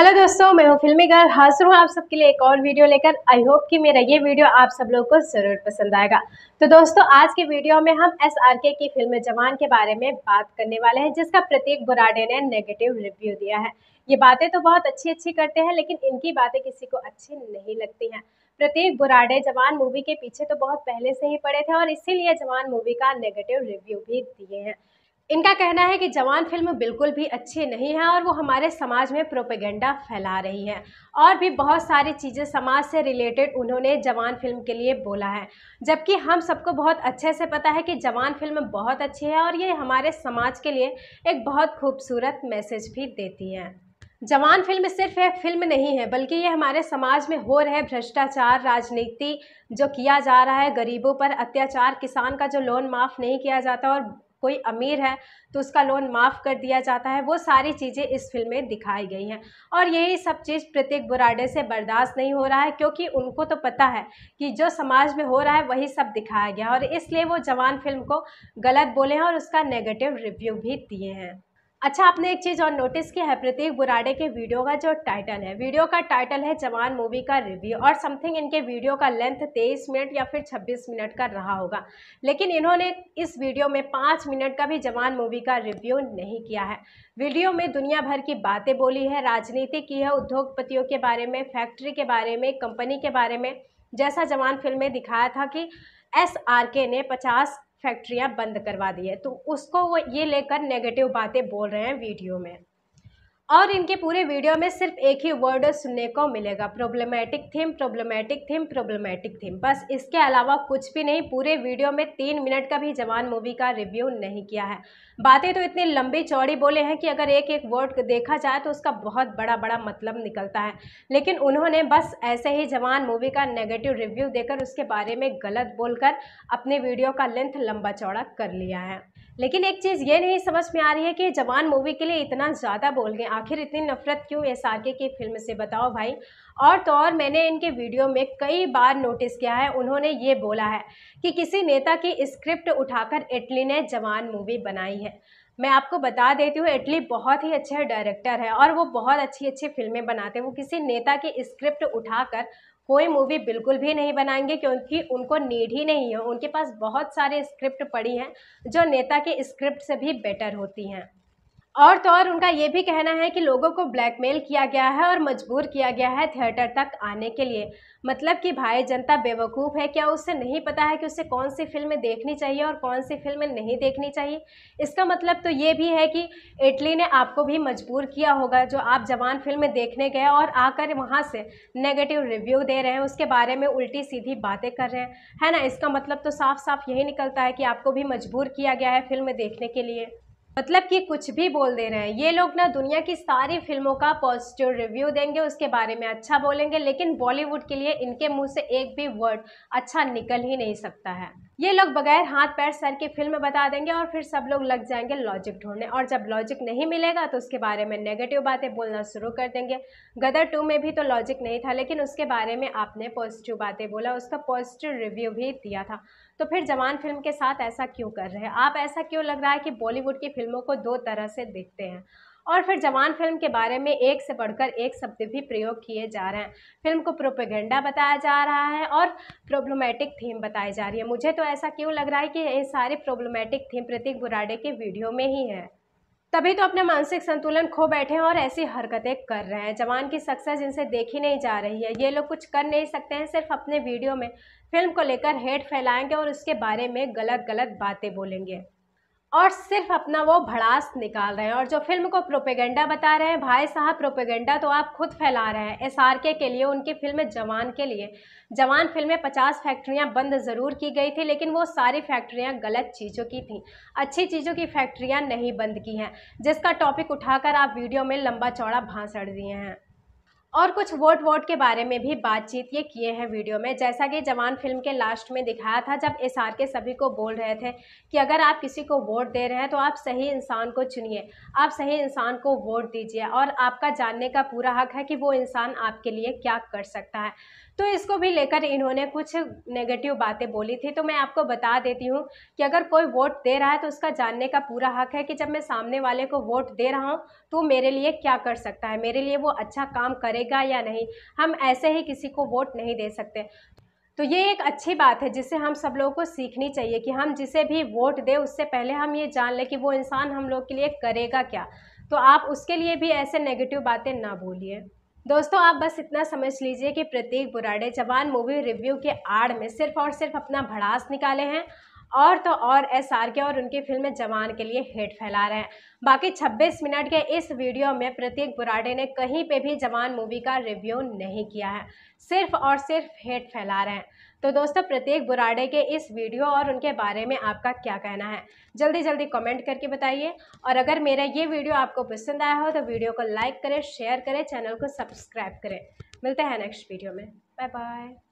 hello दोस्तों मैं हूँ फिल्मी गर्ल हाजिर हूँ आप सबके लिए एक और वीडियो लेकर आई होप कि मेरा ये वीडियो आप सब लोग को ज़रूर पसंद आएगा तो दोस्तों आज के वीडियो में हम एस आर के की फिल्म जवान के बारे में बात करने वाले हैं जिसका प्रतीक बुराडे ने नेगेटिव रिव्यू दिया है ये बातें तो बहुत अच्छी अच्छी करते हैं लेकिन इनकी बातें किसी को अच्छी नहीं लगती हैं प्रतीक बुराडे जवान मूवी के पीछे तो बहुत पहले से ही पड़े थे और इसीलिए जवान मूवी का नेगेटिव रिव्यू भी दिए हैं इनका कहना है कि जवान फिल्म बिल्कुल भी अच्छी नहीं है और वो हमारे समाज में प्रोपेगेंडा फैला रही है और भी बहुत सारी चीज़ें समाज से रिलेटेड उन्होंने जवान फिल्म के लिए बोला है जबकि हम सबको बहुत अच्छे से पता है कि जवान फिल्म बहुत अच्छी है और ये हमारे समाज के लिए एक बहुत खूबसूरत मैसेज भी देती है जवान फिल्म सिर्फ यह फिल्म नहीं है बल्कि ये हमारे समाज में हो रहे भ्रष्टाचार राजनीति जो किया जा रहा है गरीबों पर अत्याचार किसान का जो लोन माफ़ नहीं किया जाता और कोई अमीर है तो उसका लोन माफ़ कर दिया जाता है वो सारी चीज़ें इस फिल्म में दिखाई गई हैं और यही सब चीज़ प्रत्येक बुराडे से बर्दाश्त नहीं हो रहा है क्योंकि उनको तो पता है कि जो समाज में हो रहा है वही सब दिखाया गया और इसलिए वो जवान फिल्म को गलत बोले हैं और उसका नेगेटिव रिव्यू भी दिए हैं अच्छा आपने एक चीज़ और नोटिस की है प्रतीक बुराडे के वीडियो का जो टाइटल है वीडियो का टाइटल है जवान मूवी का रिव्यू और समथिंग इनके वीडियो का लेंथ 23 मिनट या फिर 26 मिनट का रहा होगा लेकिन इन्होंने इस वीडियो में पाँच मिनट का भी जवान मूवी का रिव्यू नहीं किया है वीडियो में दुनिया भर की बातें बोली है राजनीति की है उद्योगपतियों के बारे में फैक्ट्री के बारे में कंपनी के बारे में जैसा जवान फिल्म में दिखाया था कि एस ने पचास फैक्ट्रियाँ बंद करवा दी है तो उसको वो ये लेकर नेगेटिव बातें बोल रहे हैं वीडियो में और इनके पूरे वीडियो में सिर्फ एक ही वर्ड सुनने को मिलेगा problematic theme problematic theme problematic theme बस इसके अलावा कुछ भी नहीं पूरे वीडियो में तीन मिनट का भी जवान मूवी का रिव्यू नहीं किया है बातें तो इतनी लंबी चौड़ी बोले हैं कि अगर एक एक वर्ड देखा जाए तो उसका बहुत बड़ा बड़ा मतलब निकलता है लेकिन उन्होंने बस ऐसे ही जवान मूवी का नेगेटिव रिव्यू देकर उसके बारे में गलत बोलकर अपने वीडियो का लेंथ लंबा चौड़ा कर लिया है लेकिन एक चीज़ ये नहीं समझ में आ रही है कि जवान मूवी के लिए इतना ज़्यादा बोल गए आखिर इतनी नफरत क्यों एस आर के की फिल्म से बताओ भाई और तो और मैंने इनके वीडियो में कई बार नोटिस किया है उन्होंने ये बोला है कि किसी नेता की स्क्रिप्ट उठाकर इटली ने जवान मूवी बनाई है मैं आपको बता देती हूँ इटली बहुत ही अच्छे डायरेक्टर है और वो बहुत अच्छी अच्छी फिल्में बनाते हैं वो किसी नेता की स्क्रिप्ट उठाकर कोई मूवी बिल्कुल भी नहीं बनाएंगे क्योंकि उनको नीड ही नहीं है उनके पास बहुत सारे स्क्रिप्ट पड़ी हैं जो नेता के स्क्रिप्ट से भी बेटर होती हैं और तो और उनका ये भी कहना है कि लोगों को ब्लैकमेल किया गया है और मजबूर किया गया है थिएटर तक आने के लिए मतलब कि भाई जनता बेवकूफ़ है क्या उसे नहीं पता है कि उसे कौन सी फिल्में देखनी चाहिए और कौन सी फिल्में नहीं देखनी चाहिए इसका मतलब तो ये भी है कि इटली ने आपको भी मजबूर किया होगा जो आप जवान फिल्में देखने गए और आकर वहाँ से नेगेटिव रिव्यू दे रहे हैं उसके बारे में उल्टी सीधी बातें कर रहे हैं है ना इसका मतलब तो साफ साफ यही निकलता है कि आपको भी मजबूर किया गया है फिल्म देखने के लिए मतलब कि कुछ भी बोल दे रहे हैं ये लोग ना दुनिया की सारी फिल्मों का पॉजिटिव रिव्यू देंगे उसके बारे में अच्छा बोलेंगे लेकिन बॉलीवुड के लिए इनके मुंह से एक भी वर्ड अच्छा निकल ही नहीं सकता है ये लोग बगैर हाथ पैर सर के फिल्म बता देंगे और फिर सब लोग लग जाएंगे लॉजिक ढूंढने और जब लॉजिक नहीं मिलेगा तो उसके बारे में नेगेटिव बातें बोलना शुरू कर देंगे गदर टू में भी तो लॉजिक नहीं था लेकिन उसके बारे में आपने पॉजिटिव बातें बोला उसका पॉजिटिव रिव्यू भी दिया था तो फिर जवान फिल्म के साथ ऐसा क्यों कर रहे हैं आप ऐसा क्यों लग रहा है कि बॉलीवुड की फिल्मों को दो तरह से देखते हैं और फिर जवान फिल्म के बारे में एक से बढ़कर एक शब्द भी प्रयोग किए जा रहे हैं फिल्म को प्रोपेगेंडा बताया जा रहा है और प्रॉब्लमेटिक थीम बताई जा रही है मुझे तो ऐसा क्यों लग रहा है कि ये सारी प्रॉब्लमेटिक थीम प्रतीक बुराडे के वीडियो में ही है तभी तो अपने मानसिक संतुलन खो बैठे हैं और ऐसी हरकतें कर रहे हैं जवान की सक्सेस जिनसे देखी नहीं जा रही है ये लोग कुछ कर नहीं सकते हैं सिर्फ अपने वीडियो में फिल्म को लेकर हेट फैलाएंगे और उसके बारे में गलत गलत बातें बोलेंगे और सिर्फ अपना वो भड़ास निकाल रहे हैं और जो फिल्म को प्रोपेगेंडा बता रहे हैं भाई साहब प्रोपेगेंडा तो आप खुद फैला रहे हैं आर के लिए उनकी फिल्म जवान के लिए जवान फिल्म में पचास फैक्ट्रियां बंद ज़रूर की गई थी लेकिन वो सारी फैक्ट्रियां गलत चीज़ों की थी अच्छी चीज़ों की फैक्ट्रियाँ नहीं बंद की हैं जिसका टॉपिक उठाकर आप वीडियो में लंबा चौड़ा भाँसड़ दिए हैं और कुछ वोट वोट के बारे में भी बातचीत ये किए हैं वीडियो में जैसा कि जवान फिल्म के लास्ट में दिखाया था जब एस के सभी को बोल रहे थे कि अगर आप किसी को वोट दे रहे हैं तो आप सही इंसान को चुनिए आप सही इंसान को वोट दीजिए और आपका जानने का पूरा हक है कि वो इंसान आपके लिए क्या कर सकता है तो इसको भी लेकर इन्होंने कुछ नेगेटिव बातें बोली थी तो मैं आपको बता देती हूँ कि अगर कोई वोट दे रहा है तो उसका जानने का पूरा हक है कि जब मैं सामने वाले को वोट दे रहा हूँ तो मेरे लिए क्या कर सकता है मेरे लिए वो अच्छा काम करे करेगा या नहीं हम ऐसे ही किसी को वोट नहीं दे सकते तो ये एक अच्छी बात है जिसे हम सब लोगों को सीखनी चाहिए कि हम जिसे भी वोट दें उससे पहले हम ये जान लें कि वो इंसान हम लोग के लिए करेगा क्या तो आप उसके लिए भी ऐसे नेगेटिव बातें ना बोलिए दोस्तों आप बस इतना समझ लीजिए कि प्रतीक बुराडे जवान मूवी रिव्यू के आड़ में सिर्फ और सिर्फ अपना भड़ास निकाले हैं और तो और एस आर के और उनकी फिल्म जवान के लिए हेट फैला रहे हैं बाकी 26 मिनट के इस वीडियो में प्रतीक बुराडे ने कहीं पे भी जवान मूवी का रिव्यू नहीं किया है सिर्फ और सिर्फ हेट फैला रहे हैं तो दोस्तों प्रत्येक बुराडे के इस वीडियो और उनके बारे में आपका क्या कहना है जल्दी जल्दी कमेंट करके बताइए और अगर मेरा ये वीडियो आपको पसंद आया हो तो वीडियो को लाइक करें शेयर करें चैनल को सब्सक्राइब करें मिलते हैं नेक्स्ट वीडियो में बाय बाय